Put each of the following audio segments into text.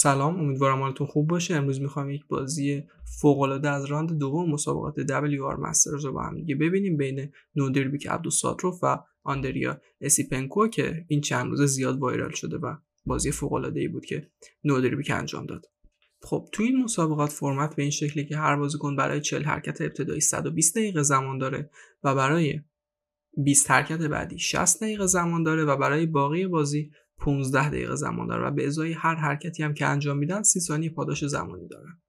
سلام امیدوارم حالتون خوب باشه امروز میخوام یک بازی فوق العاده از راند دوم مسابقات WR مسترز رو با هم دیگه ببینیم بین نودربیک ساتروف و آندریا اسیپنکو که این چند روز زیاد وایرال شده و بازی فوق العاده ای بود که نودربیک انجام داد خب تو این مسابقات فرمت به این شکلی که هر بازیکن برای 40 حرکت ابتدایی 120 دقیقه زمان داره و برای 20 حرکت بعدی 60 دقیقه زمان داره و برای باقی بازی 15 دقیقه زمان داره و به ازای هر حرکتی هم که انجام میدن 30 ثانیه پاداش زمانی دارن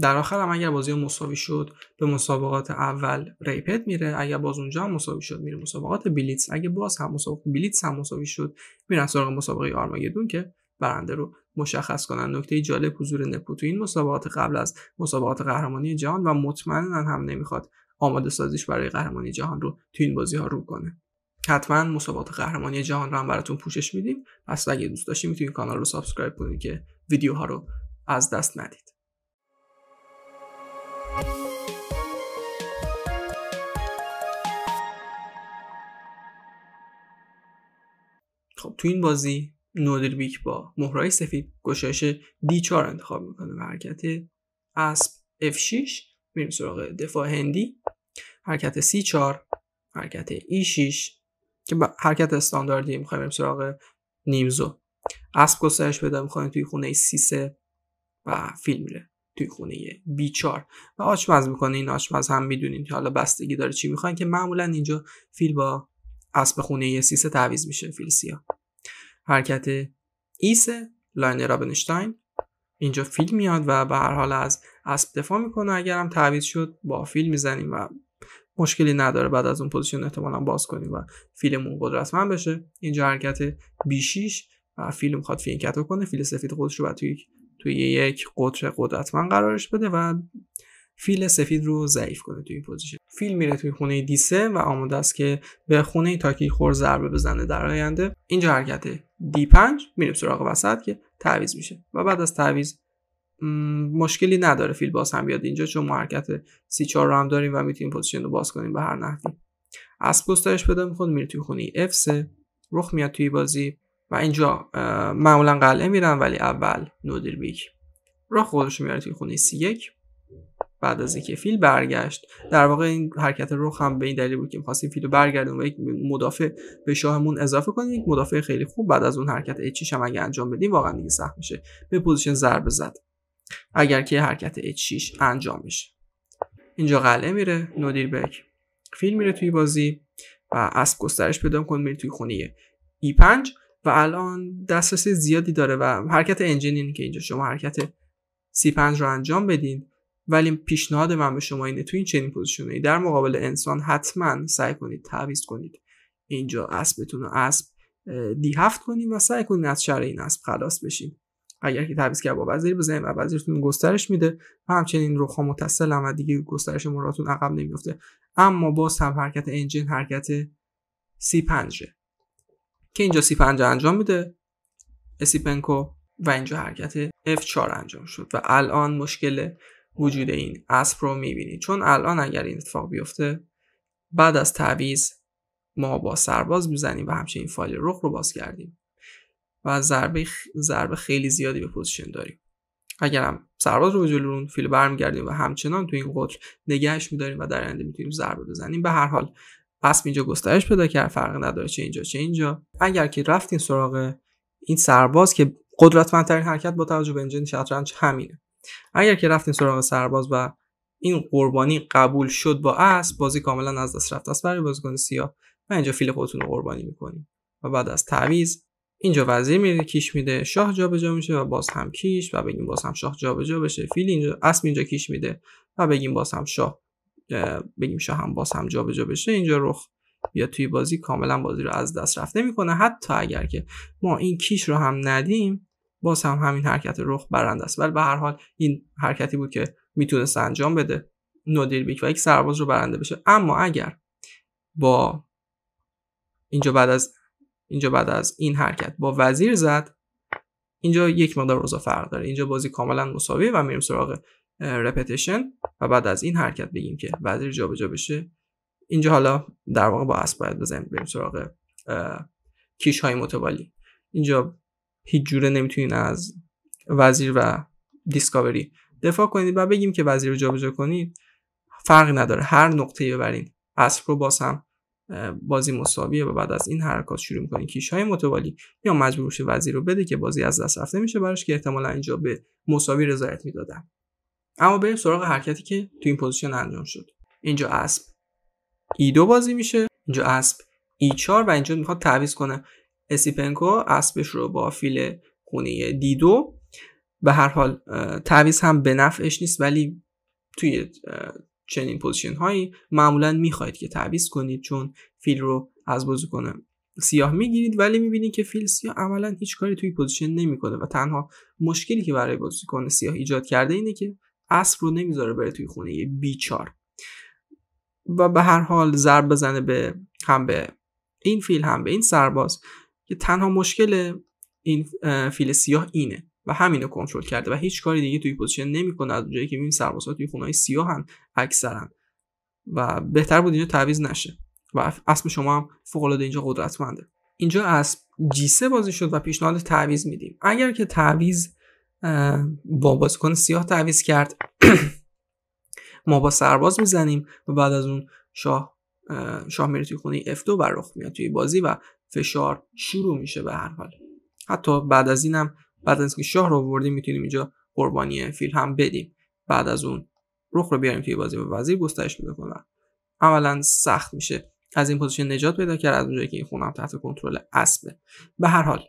در آخر هم اگر بازی مساوی شد به مسابقات اول ریپت میره اگر باز اونجا هم مساوی شد میره مسابقات بلیتس اگه باز هم مسابقات بلیتس هم مساوی شد میرن سراغ مسابقه آرماگدون که برنده رو مشخص کنن نکته جالب حضور نپو تو این مسابقات قبل از مسابقات قهرمانی جهان و مطمئنا هم نمیخواد آماده سازیش برای قهرمانی جهان رو تو این بازی ها رو کنه حتما مسابقات قهرمانی جهان رو هم براتون پوشش میدیم پس اگه دوست داشتید میتونید کانال رو سابسکرایب کنید که ویدیوها رو از دست ندید خب تو این بازی نودربیک با مهرای سفید گشایش D4 انتخاب میکنه و حرکت اسب F6 میریم سراغ دفاع هندی حرکت C4 حرکت E6 که حرکت استانداردی میخوایم بریم سراغ نیمزو اسب گسترش پیدا میکنه توی خونه سی و فیل میره توی خونه بیچار و آشپز میکنه این آشپز هم میدونین که حالا بستگی داره چی میخواین که معمولا اینجا فیل با اسب خونه سیسه تعویض میشه فیل سیا حرکت ایسه لاین رابنشتاین اینجا فیل میاد و به هر حال از اسب دفاع میکنه اگر هم تعویض شد با فیل میزنیم و مشکلی نداره بعد از اون پوزیشن احتمالا باز کنیم و فیلمون قدرتمند بشه اینجا حرکت بیشیش و فیلم خواهد فیلم کنه فیل سفید خودش رو بعد توی توی یک قطر قدرتمند قرارش بده و فیل سفید رو ضعیف کنه توی این پوزیشن فیل میره توی خونه دیسه و آماده است که به خونه تاکی خور ضربه بزنه در آینده اینجا حرکت دی 5 میریم سراغ وسط که تعویض میشه و بعد از تعویض مشکلی نداره فیل باز هم بیاد اینجا چون مارکت حرکت سی 4 رو هم داریم و میتونیم پوزیشن رو باز کنیم به هر نحوی از گسترش پیدا میکنه میره توی خونه F3 رخ میاد توی بازی و اینجا معمولا قلعه میرن ولی اول نودل بیک رخ خودش میاره توی خونه C1 بعد از اینکه فیل برگشت در واقع این حرکت رخ هم به این دلیل بود که می‌خواستیم رو برگردیم و یک مدافع به شاهمون اضافه کنیم یک مدافع خیلی خوب بعد از اون حرکت h هم اگه انجام بدیم واقعا دیگه سخت میشه به پوزیشن ضربه زد اگر که حرکت H6 انجام میشه اینجا قلعه میره نودیر بک فیل میره توی بازی و اسب گسترش پیدا کن میره توی خونه E5 و الان دسترسی زیادی داره و حرکت انجین اینه که اینجا شما حرکت C5 رو انجام بدین ولی پیشنهاد من به شما اینه توی این چنین پوزیشنی در مقابل انسان حتما سعی کنید تعویض کنید اینجا اسبتون رو اسب دی هفت کنیم و سعی کنید از شر این اسب خلاص بشین اگر که کرد با وزیر بزنیم و وزیرتون گسترش میده و همچنین رخ ها متصل هم دیگه گسترش مراتون عقب نمیفته اما با هم حرکت انجین حرکت سی 5 که اینجا سی 5 انجام میده اسیپنکو و اینجا حرکت F4 انجام شد و الان مشکل وجود این اسب رو میبینید چون الان اگر این اتفاق بیفته بعد از تعویض ما با سرباز میزنیم و همچنین فایل رخ رو باز کردیم و ضربه ضربه خیلی زیادی به پوزیشن داریم اگرم سرباز رو به جلو فیل برمیگردیم و همچنان تو این قطر نگهش میداریم و در آینده میتونیم ضربه بزنیم به هر حال پس اینجا گسترش پیدا کرد فرق نداره چه اینجا چه اینجا اگر که رفتین سراغ این سرباز که قدرتمندترین حرکت با توجه به انجن شطرنج همینه اگر که رفتین سراغ سرباز و این قربانی قبول شد با اسب بازی کاملا از دست رفت است برای بازیکن سیاه و اینجا فیل خودتون رو قربانی میکنیم و بعد از تعویض اینجا وزیر میره کیش میده شاه جابجا میشه و باز هم کیش و بگیم باز هم شاه جابجا بشه فیل اینجا اسب اینجا کیش میده و بگیم باز هم شاه بگیم شاه هم باز هم جابجا بشه اینجا رخ یا توی بازی کاملا بازی رو از دست رفته میکنه حتی اگر که ما این کیش رو هم ندیم باز هم همین حرکت رخ برنده است ولی به هر حال این حرکتی بود که میتونست انجام بده نودیر بیک و یک سرباز رو برنده بشه اما اگر با اینجا بعد از اینجا بعد از این حرکت با وزیر زد اینجا یک مقدار روزا فرق داره اینجا بازی کاملا مساویه و میریم سراغ رپتیشن و بعد از این حرکت بگیم که وزیر جابجا بشه اینجا حالا در واقع با اسب باید بزنیم بریم سراغ کیش های متوالی اینجا هیچ جوره نمیتونین از وزیر و دیسکاوری دفاع کنید و بگیم که وزیر رو جابجا کنید فرقی نداره هر نقطه ببرین اسب رو باز هم بازی مساویه و بعد از این حرکات شروع میکنه کیش های متوالی یا مجبور میشه وزیر رو بده که بازی از دست رفته میشه براش که احتمالا اینجا به مساوی رضایت میدادن اما بریم سراغ حرکتی که تو این پوزیشن انجام شد اینجا اسب ای 2 بازی میشه اینجا اسب ای 4 و اینجا میخواد تعویض کنه اسیپنکو اسبش رو با فیل خونه دی 2 به هر حال تعویض هم به نفعش نیست ولی توی چنین پوزیشن هایی معمولا میخواهید که تعویض کنید چون فیل رو از کنه سیاه میگیرید ولی میبینید که فیل سیاه عملا هیچ کاری توی پوزیشن نمیکنه و تنها مشکلی که برای بازیکن سیاه ایجاد کرده اینه که اسب رو نمیذاره بره توی خونه بیچار و به هر حال ضرب بزنه به هم به این فیل هم به این سرباز که تنها مشکل این فیل سیاه اینه و همینو کنترل کرده و هیچ کاری دیگه توی پوزیشن نمیکنه از جایی که ببین سربازها توی سیاه سیاهن اکثرا و بهتر بود اینجا تعویض نشه و اسب شما هم فوق العاده اینجا قدرتمنده اینجا اسب جیسه بازی شد و پیشنهاد تعویض میدیم اگر که تعویض با بازیکن سیاه تعویض کرد ما با سرباز میزنیم و بعد از اون شاه شاه میره توی خونه F2 بر رخ میاد توی بازی و فشار شروع میشه به هر حال حتی بعد از اینم بعد از اینکه شاه رو آوردیم میتونیم اینجا قربانی فیل هم بدیم بعد از اون رخ رو بیاریم توی بازی و وزیر گسترش پیدا کنم عملا سخت میشه از این پوزیشن نجات پیدا کرد از اونجایی که این خونم تحت کنترل اسبه به هر حال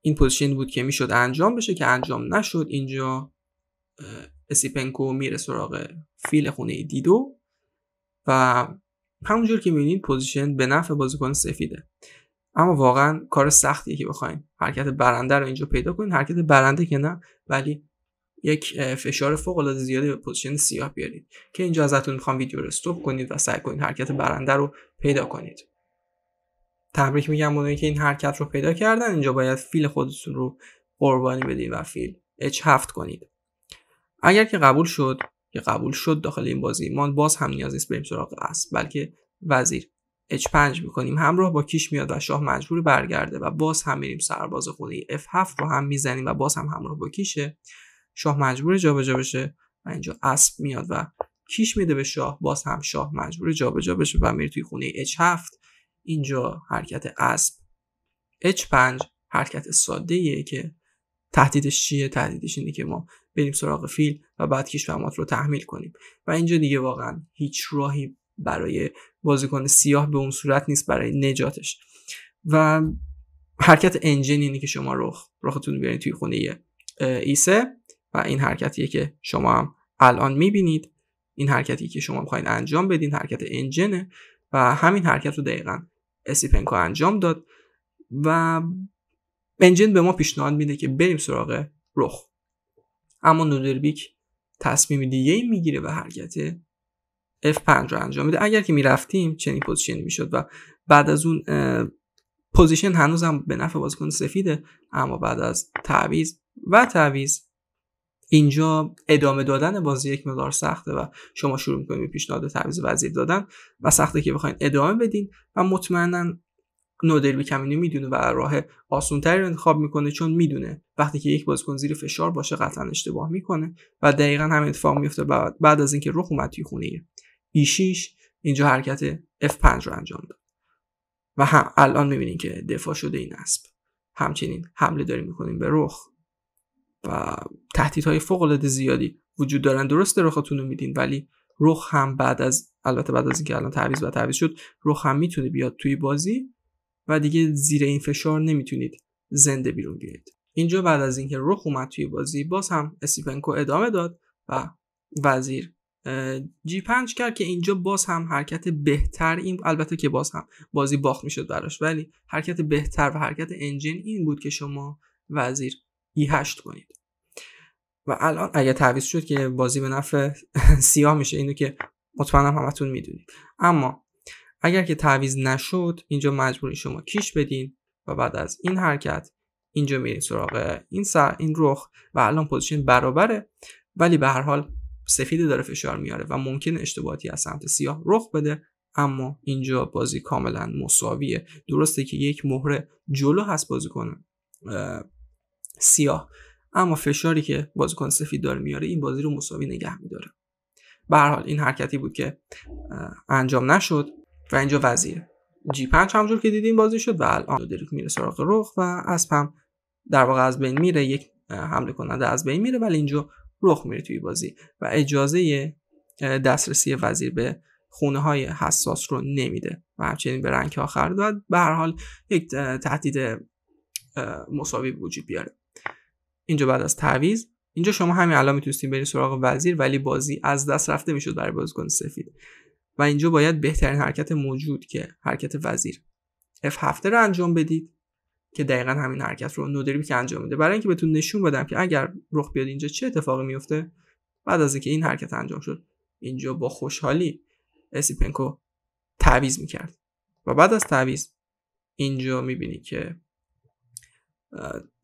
این پوزیشن بود که میشد انجام بشه که انجام نشد اینجا اسیپنکو میره سراغ فیل خونه دیدو و همونجور که میبینید پوزیشن به نفع بازیکن سفیده اما واقعا کار سختیه که بخواین حرکت برنده رو اینجا پیدا کنین حرکت برنده که نه ولی یک فشار فوق العاده زیادی به پوزیشن سیاه بیارید که اینجا ازتون میخوام ویدیو رو استوب کنید و سعی کنید حرکت برنده رو پیدا کنید تبریک میگم اونایی که این حرکت رو پیدا کردن اینجا باید فیل خودتون رو قربانی بدید و فیل اچ هفت کنید اگر که قبول شد که قبول شد داخل این بازی ما باز هم نیازی نیست بریم سراغ اسب بلکه وزیر H5 میکنیم همراه با کیش میاد و شاه مجبور برگرده و باز هم میریم سرباز خونه F7 رو هم میزنیم و باز هم همراه با کیشه شاه مجبور جابجا جا بشه و اینجا اسب میاد و کیش میده به شاه باز هم شاه مجبور جابجا بشه و میره توی خونه H7 اینجا حرکت اسب H5 حرکت ساده ایه که تهدیدش چیه تهدیدش اینه که ما بریم سراغ فیل و بعد کیش و رو تحمیل کنیم و اینجا دیگه واقعا هیچ راهی برای بازیکن سیاه به اون صورت نیست برای نجاتش و حرکت انجین اینه که شما رخ رختون بیارید توی خونه ایسه و این حرکتیه که شما هم الان میبینید این حرکتی که شما میخواین انجام بدین حرکت انجنه و همین حرکت رو دقیقا اسیپنکو انجام داد و انجن به ما پیشنهاد میده که بریم سراغ رخ اما نودربیک تصمیم دیگه ای میگیره و حرکت F5 رو انجام میده اگر که میرفتیم چنین پوزیشنی میشد و بعد از اون پوزیشن هنوز هم به نفع بازیکن سفیده اما بعد از تعویز و تعویز اینجا ادامه دادن بازی یک مقدار سخته و شما شروع میکنید به پیشنهاد تعویض وزیر دادن و سخته که بخواین ادامه بدین و مطمئنا نودل بیکمینی میدونه و راه آسونتری رو انتخاب میکنه چون میدونه وقتی که یک بازیکن زیر فشار باشه قطعا اشتباه میکنه و دقیقا همین اتفاق میفته بعد, بعد از اینکه رخ اومد توی خونه e6 اینجا حرکت f5 رو انجام داد و هم الان میبینین که دفاع شده این اسب همچنین حمله داریم میکنیم به رخ و تهدیدهای فوق العاده زیادی وجود دارن درست رخاتون رو میدین ولی رخ هم بعد از البته بعد از اینکه الان تعویض و تعویض شد رخ هم میتونه بیاد توی بازی و دیگه زیر این فشار نمیتونید زنده بیرون بیاید اینجا بعد از اینکه رخ اومد توی بازی باز هم اسیپنکو ادامه داد و وزیر جی پنج کرد که اینجا باز هم حرکت بهتر این البته که باز هم بازی باخت میشد براش ولی حرکت بهتر و حرکت انجین این بود که شما وزیر ای هشت کنید و الان اگر تعویض شد که بازی به نفع سیاه میشه اینو که مطمئنم همتون میدونید اما اگر که تعویض نشد اینجا مجبوری شما کیش بدین و بعد از این حرکت اینجا میرین سراغ این سر این رخ و الان پوزیشن برابره ولی به هر حال سفید داره فشار میاره و ممکن اشتباهاتی از سمت سیاه رخ بده اما اینجا بازی کاملا مساویه درسته که یک مهره جلو هست بازیکن سیاه اما فشاری که بازیکن سفید داره میاره این بازی رو مساوی نگه میداره به حال این حرکتی بود که انجام نشد و اینجا وزیر جی 5 همجور که دیدیم بازی شد و الان دریک میره سراغ رخ و اسب در واقع از بین میره یک حمله کننده از بین میره ولی اینجا رخ میده توی بازی و اجازه دسترسی وزیر به خونه های حساس رو نمیده و همچنین به رنگ آخر و به هر حال یک تهدید مساوی وجود بیاره اینجا بعد از تعویض اینجا شما همین الان میتونستین برین سراغ وزیر ولی بازی از دست رفته میشد برای بازیکن سفید و اینجا باید بهترین حرکت موجود که حرکت وزیر F7 رو انجام بدید که دقیقا همین حرکت رو نودریپ که انجام میده برای اینکه بهتون نشون بدم که اگر رخ بیاد اینجا چه اتفاقی میفته بعد از اینکه این حرکت انجام شد اینجا با خوشحالی اسیپنکو تعویض میکرد و بعد از تعویض اینجا میبینی که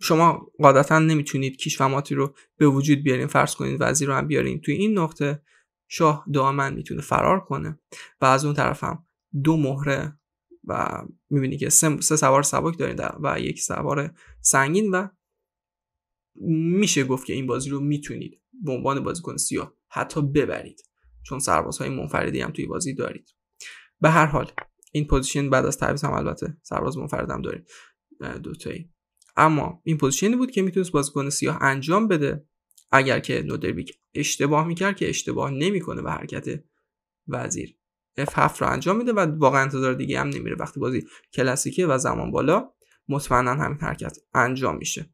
شما قاعدتا نمیتونید فماتی رو به وجود بیارین فرض کنید وزیر رو هم بیارین توی این نقطه شاه دامن میتونه فرار کنه و از اون طرف هم دو مهره و میبینی که سه, سوار سبک دارین و یک سوار سنگین و میشه گفت که این بازی رو میتونید به عنوان بازیکن سیاه حتی ببرید چون سربازهای منفردی هم توی بازی دارید به هر حال این پوزیشن بعد از تعویض هم البته سرباز منفرد هم داریم دوتایی اما این پوزیشنی بود که میتونست بازیکن سیاه انجام بده اگر که نودربیک اشتباه میکرد که اشتباه نمیکنه به حرکت وزیر F7 رو انجام میده و واقعا انتظار دیگه هم نمیره وقتی بازی کلاسیکه و زمان بالا مطمئنا همین حرکت انجام میشه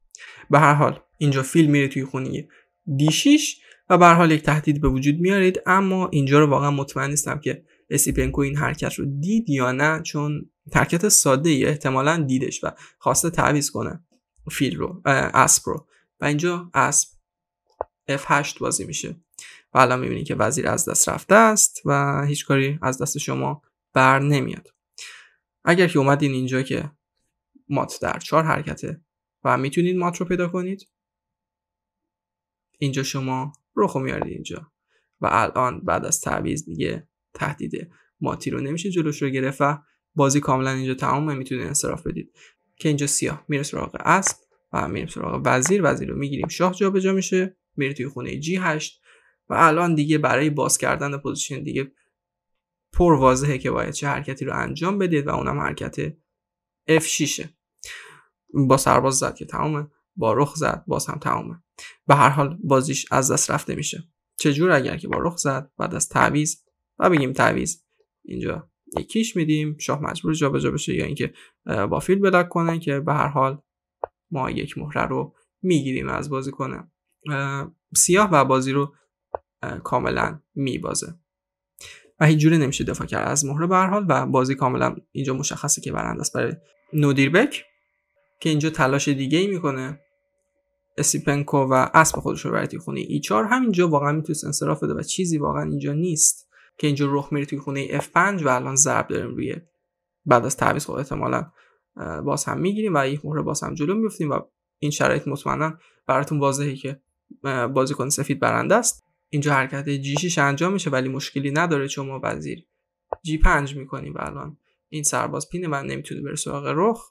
به هر حال اینجا فیل میره توی خونه دیشیش و به هر حال یک تهدید به وجود میارید اما اینجا رو واقعا مطمئن نیستم که اسیپنکو این حرکت رو دید یا نه چون حرکت ساده ای احتمالا دیدش و خواسته تعویض کنه فیل رو اسب رو و اینجا اسب F8 بازی میشه و الان میبینید که وزیر از دست رفته است و هیچ کاری از دست شما بر نمیاد اگر که اومدین اینجا که مات در چهار حرکته و میتونید مات رو پیدا کنید اینجا شما رو میارید اینجا و الان بعد از تعویض دیگه تهدید ماتی رو نمیشه جلوش رو گرفت و بازی کاملا اینجا تمام میتونید انصراف بدید که اینجا سیاه میره سراغ اسب و میریم سراغ وزیر وزیر رو میگیریم شاه جابجا میشه میره توی خونه جی 8 و الان دیگه برای باز کردن پوزیشن دیگه پر واضحه که باید چه حرکتی رو انجام بدید و اونم حرکت F6 با سرباز زد که تمامه با رخ زد باز هم تمامه به هر حال بازیش از دست رفته میشه چجور اگر که با رخ زد بعد از تعویز و بگیم تعویز اینجا یکیش میدیم شاه مجبور جابجا بشه یا اینکه با فیل بلک کنه که به هر حال ما یک مهره رو میگیریم از بازی کنه سیاه و بازی رو کاملا میبازه و هیچ جوری نمیشه دفاع کرد از مهره به حال و بازی کاملا اینجا مشخصه که برنده است برای نودیربک که اینجا تلاش دیگه ای میکنه اسیپنکو و اسب خودش رو برای خونه ای 4 همینجا واقعا میتونست انصراف بده و چیزی واقعا اینجا نیست که اینجا رخ میره توی خونه F5 و الان ضرب داریم روی بعد از تعویض خود خب احتمالا باز هم میگیریم و یک مهره باز هم جلو میفتیم و این شرایط مطمئنا براتون واضحه که بازیکن سفید برنده است اینجا حرکت جی 6 انجام میشه ولی مشکلی نداره چون ما وزیر جی 5 میکنیم و الان این سرباز پینه من نمیتونه بره سراغ رخ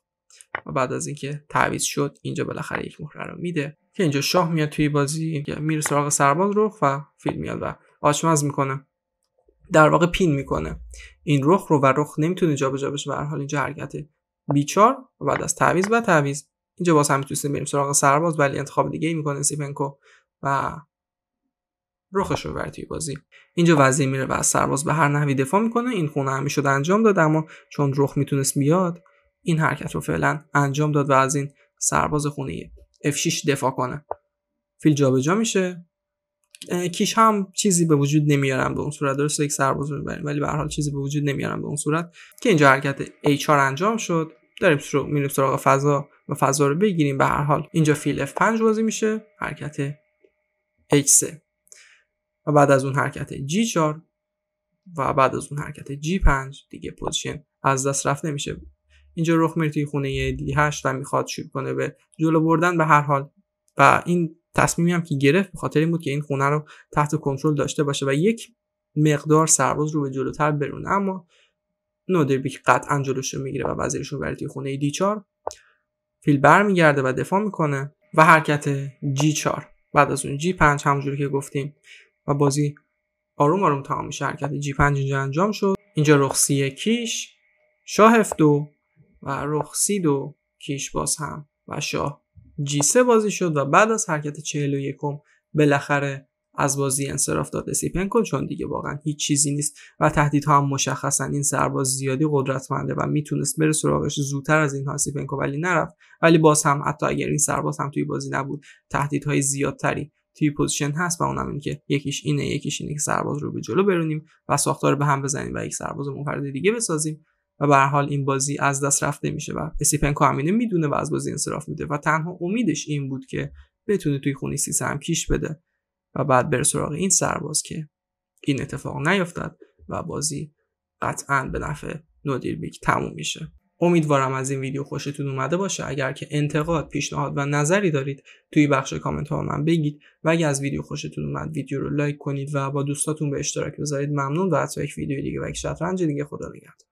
و بعد از اینکه تعویض شد اینجا بالاخره یک مهره رو میده که اینجا شاه میاد توی بازی میره سراغ سرباز رخ و فیل میاد و آچمز میکنه در واقع پین میکنه این رخ رو و رخ نمیتونه جابجا بشه به حال اینجا حرکت بیچار و بعد از تعویض و تعویض اینجا باز هم میتونیم بریم سراغ سرباز ولی انتخاب دیگه ای میکنه سیپنکو و رخش رو توی بازی اینجا وزیر میره و از سرباز به هر نحوی دفاع میکنه این خونه هم میشد انجام داد اما چون رخ میتونست بیاد این حرکت رو فعلا انجام داد و از این سرباز خونه F6 دفاع کنه فیل جابجا میشه کیش هم چیزی به وجود نمیارم به اون صورت درسته یک سرباز رو میبریم ولی به هر حال چیزی به وجود نمیارن به اون صورت که اینجا حرکت A4 انجام شد داریم سرو میریم سراغ فضا و فضا رو بگیریم به هر حال اینجا فیل F5 بازی میشه حرکت H3 و بعد از اون حرکت G4 و بعد از اون حرکت G5 دیگه پوزیشن از دست رفت نمیشه اینجا رخ میره توی خونه D8 و میخواد شروع کنه به جلو بردن به هر حال و این تصمیمی هم که گرفت به خاطر این بود که این خونه رو تحت کنترل داشته باشه و یک مقدار سرباز رو به جلوتر برونه اما بیک قطعا جلوش رو میگیره و وزیرش رو توی خونه D4 فیل برمیگرده و دفاع میکنه و حرکت G4 بعد از اون G5 همونجوری که گفتیم و بازی آروم آروم تمام میشه حرکت جی 5 اینجا انجام شد اینجا رخ کیش شاه اف و رخ سی کیش باز هم و شاه جی 3 بازی شد و بعد از حرکت 41 بالاخره از بازی انصراف داد سیپنکو چون دیگه واقعا هیچ چیزی نیست و تهدیدها هم مشخصا این سرباز زیادی قدرتمنده و میتونست بره سراغش زودتر از این سی پنکو ولی نرفت ولی باز هم حتی اگر این سرباز هم توی بازی نبود تهدیدهای زیادتری تی پوزیشن هست و اونم این که یکیش اینه یکیش اینه که سرباز رو به جلو برونیم و ساختار به هم بزنیم و یک سرباز منفرد دیگه بسازیم و به حال این بازی از دست رفته میشه و اسیپنکو همینه میدونه و از بازی انصراف میده و تنها امیدش این بود که بتونه توی خونی سی هم کیش بده و بعد بره سراغ این سرباز که این اتفاق نیفتاد و بازی قطعا به نفع نودیر بیک تموم میشه امیدوارم از این ویدیو خوشتون اومده باشه اگر که انتقاد پیشنهاد و نظری دارید توی بخش کامنت ها من بگید و اگر از ویدیو خوشتون اومد ویدیو رو لایک کنید و با دوستاتون به اشتراک بذارید ممنون و تا یک ویدیو دیگه و یک شطرنج دیگه خدا نگهدار